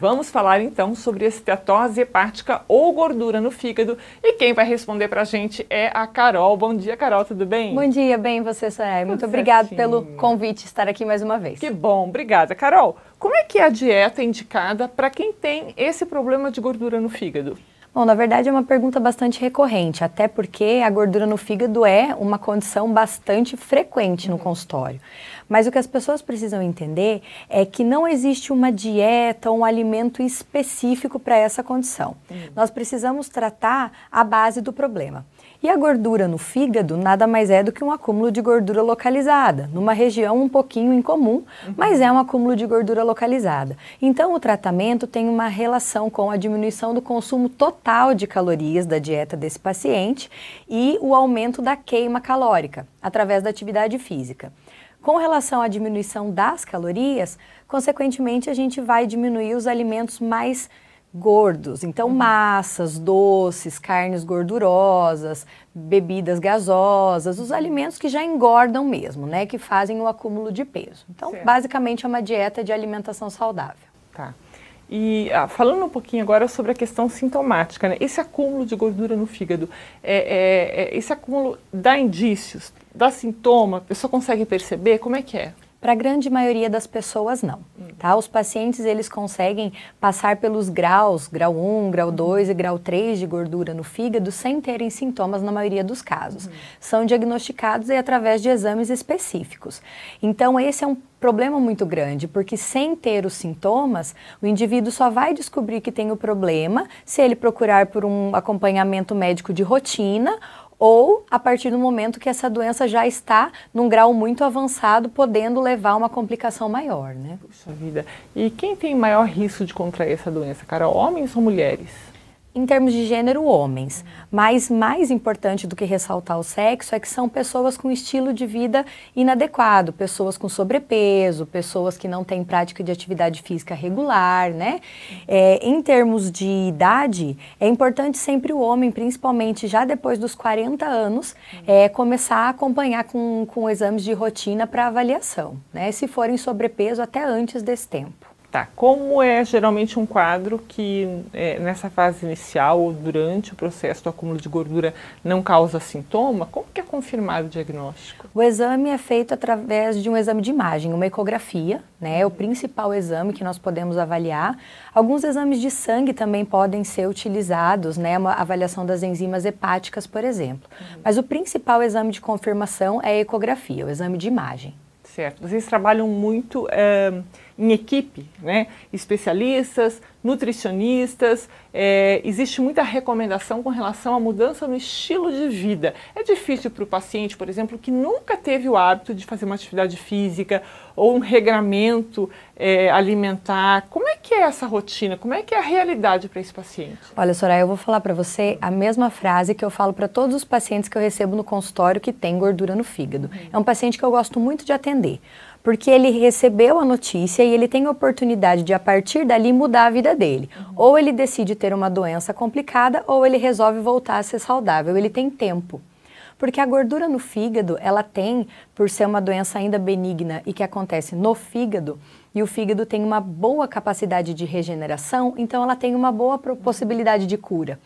Vamos falar então sobre esteatose hepática ou gordura no fígado e quem vai responder para a gente é a Carol. Bom dia, Carol, tudo bem? Bom dia, bem você, Soraya. Muito obrigada pelo convite, estar aqui mais uma vez. Que bom, obrigada. Carol, como é que é a dieta indicada para quem tem esse problema de gordura no fígado? Bom, na verdade é uma pergunta bastante recorrente, até porque a gordura no fígado é uma condição bastante frequente no uhum. consultório. Mas o que as pessoas precisam entender é que não existe uma dieta, um alimento específico para essa condição. Uhum. Nós precisamos tratar a base do problema. E a gordura no fígado nada mais é do que um acúmulo de gordura localizada, numa região um pouquinho incomum, uhum. mas é um acúmulo de gordura localizada. Então, o tratamento tem uma relação com a diminuição do consumo total de calorias da dieta desse paciente e o aumento da queima calórica através da atividade física. Com relação à diminuição das calorias, consequentemente, a gente vai diminuir os alimentos mais gordos. Então, uhum. massas, doces, carnes gordurosas, bebidas gasosas, os alimentos que já engordam mesmo, né? Que fazem o acúmulo de peso. Então, certo. basicamente é uma dieta de alimentação saudável. Tá. E ah, falando um pouquinho agora sobre a questão sintomática, né? Esse acúmulo de gordura no fígado, é, é, é, esse acúmulo dá indícios, dá sintoma, a pessoa consegue perceber? Como é que é? Para a grande maioria das pessoas, não. Tá? Os pacientes eles conseguem passar pelos graus, grau 1, grau 2 uhum. e grau 3 de gordura no fígado sem terem sintomas na maioria dos casos. Uhum. São diagnosticados e através de exames específicos. Então esse é um problema muito grande, porque sem ter os sintomas, o indivíduo só vai descobrir que tem o problema se ele procurar por um acompanhamento médico de rotina ou a partir do momento que essa doença já está num grau muito avançado, podendo levar a uma complicação maior, né? Puxa vida. E quem tem maior risco de contrair essa doença, cara? Homens ou mulheres? em termos de gênero, homens. Mas mais importante do que ressaltar o sexo é que são pessoas com estilo de vida inadequado, pessoas com sobrepeso, pessoas que não têm prática de atividade física regular, né? É, em termos de idade, é importante sempre o homem, principalmente já depois dos 40 anos, é, começar a acompanhar com, com exames de rotina para avaliação, né? Se forem sobrepeso, até antes desse tempo. Tá, como é geralmente um quadro que é, nessa fase inicial ou durante o processo do acúmulo de gordura não causa sintoma, como que é confirmado o diagnóstico? O exame é feito através de um exame de imagem, uma ecografia, né, é o principal exame que nós podemos avaliar. Alguns exames de sangue também podem ser utilizados, né, uma avaliação das enzimas hepáticas, por exemplo. Uhum. Mas o principal exame de confirmação é a ecografia, o exame de imagem. Certo, vocês trabalham muito... Eh, em equipe, né? especialistas, nutricionistas. É, existe muita recomendação com relação à mudança no estilo de vida. É difícil para o paciente, por exemplo, que nunca teve o hábito de fazer uma atividade física ou um regramento é, alimentar. Como é que é essa rotina? Como é que é a realidade para esse paciente? Olha, Soraya, eu vou falar para você a mesma frase que eu falo para todos os pacientes que eu recebo no consultório que tem gordura no fígado. Uhum. É um paciente que eu gosto muito de atender porque ele recebeu a notícia e ele tem a oportunidade de, a partir dali, mudar a vida dele. Uhum. Ou ele decide ter uma doença complicada, ou ele resolve voltar a ser saudável. Ele tem tempo. Porque a gordura no fígado, ela tem, por ser uma doença ainda benigna e que acontece no fígado, e o fígado tem uma boa capacidade de regeneração, então ela tem uma boa possibilidade de cura.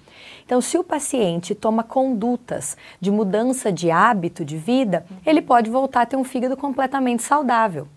Então, se o paciente toma condutas de mudança de hábito de vida, ele pode voltar a ter um fígado completamente saudável.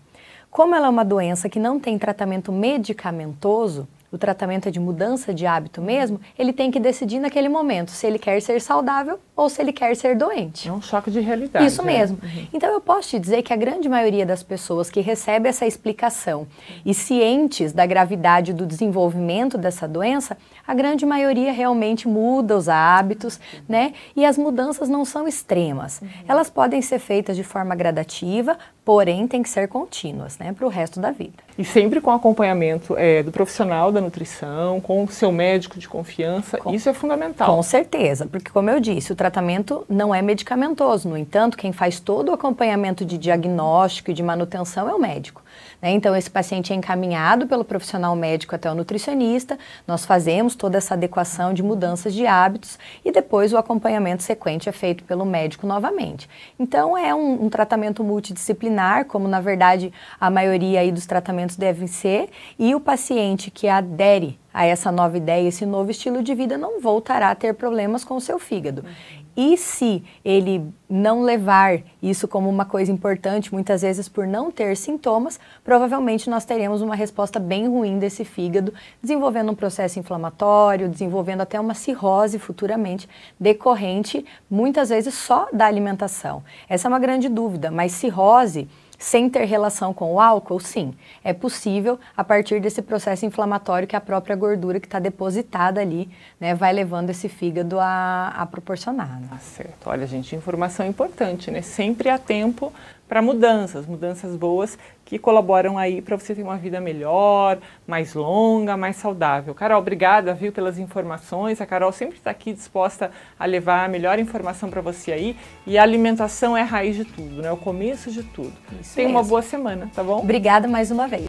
Como ela é uma doença que não tem tratamento medicamentoso, o tratamento é de mudança de hábito mesmo, ele tem que decidir naquele momento se ele quer ser saudável ou se ele quer ser doente. É um choque de realidade. Isso né? mesmo. É. Uhum. Então eu posso te dizer que a grande maioria das pessoas que recebe essa explicação e cientes da gravidade do desenvolvimento dessa doença, a grande maioria realmente muda os hábitos, né? E as mudanças não são extremas. Uhum. Elas podem ser feitas de forma gradativa, porém tem que ser contínuas, né, para o resto da vida. E sempre com acompanhamento é, do profissional da nutrição, com o seu médico de confiança, com, isso é fundamental. Com certeza, porque como eu disse, o tratamento não é medicamentoso. No entanto, quem faz todo o acompanhamento de diagnóstico e de manutenção é o médico. Né? Então, esse paciente é encaminhado pelo profissional médico até o nutricionista, nós fazemos toda essa adequação de mudanças de hábitos e depois o acompanhamento sequente é feito pelo médico novamente. Então, é um, um tratamento multidisciplinar, como na verdade a maioria aí dos tratamentos devem ser, e o paciente que adere a essa nova ideia, esse novo estilo de vida, não voltará a ter problemas com o seu fígado. E se ele não levar isso como uma coisa importante, muitas vezes por não ter sintomas, provavelmente nós teremos uma resposta bem ruim desse fígado, desenvolvendo um processo inflamatório, desenvolvendo até uma cirrose futuramente, decorrente muitas vezes só da alimentação. Essa é uma grande dúvida, mas cirrose sem ter relação com o álcool? Sim, é possível a partir desse processo inflamatório que a própria gordura que está depositada ali né, vai levando esse fígado a, a proporcionar. Né? Ah, certo. Olha, gente, informação importante, né? Sempre há tempo para mudanças, mudanças boas que colaboram aí para você ter uma vida melhor, mais longa, mais saudável. Carol, obrigada, viu, pelas informações. A Carol sempre está aqui disposta a levar a melhor informação para você aí. E a alimentação é a raiz de tudo, né? O começo de tudo. Isso Tenha uma boa semana, tá bom? Obrigada mais uma vez.